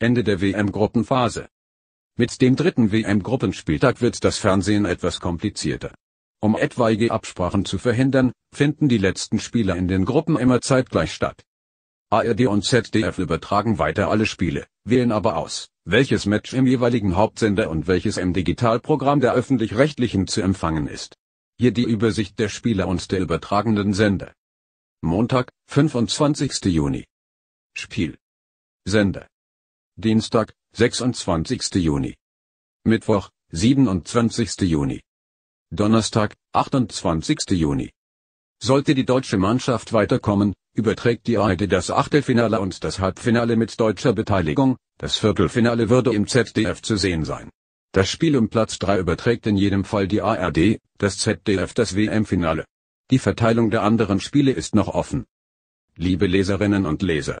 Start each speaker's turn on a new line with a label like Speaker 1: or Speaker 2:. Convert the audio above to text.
Speaker 1: Ende der WM-Gruppenphase. Mit dem dritten WM-Gruppenspieltag wird das Fernsehen etwas komplizierter. Um etwaige Absprachen zu verhindern, finden die letzten Spiele in den Gruppen immer zeitgleich statt. ARD und ZDF übertragen weiter alle Spiele, wählen aber aus, welches Match im jeweiligen Hauptsender und welches im Digitalprogramm der öffentlich-rechtlichen zu empfangen ist. Hier die Übersicht der Spieler und der übertragenden Sender. Montag, 25. Juni. Spiel. Sender. Dienstag, 26. Juni. Mittwoch, 27. Juni. Donnerstag, 28. Juni. Sollte die deutsche Mannschaft weiterkommen, überträgt die ARD das Achtelfinale und das Halbfinale mit deutscher Beteiligung, das Viertelfinale würde im ZDF zu sehen sein. Das Spiel um Platz 3 überträgt in jedem Fall die ARD, das ZDF das WM-Finale. Die Verteilung der anderen Spiele ist noch offen. Liebe Leserinnen und Leser,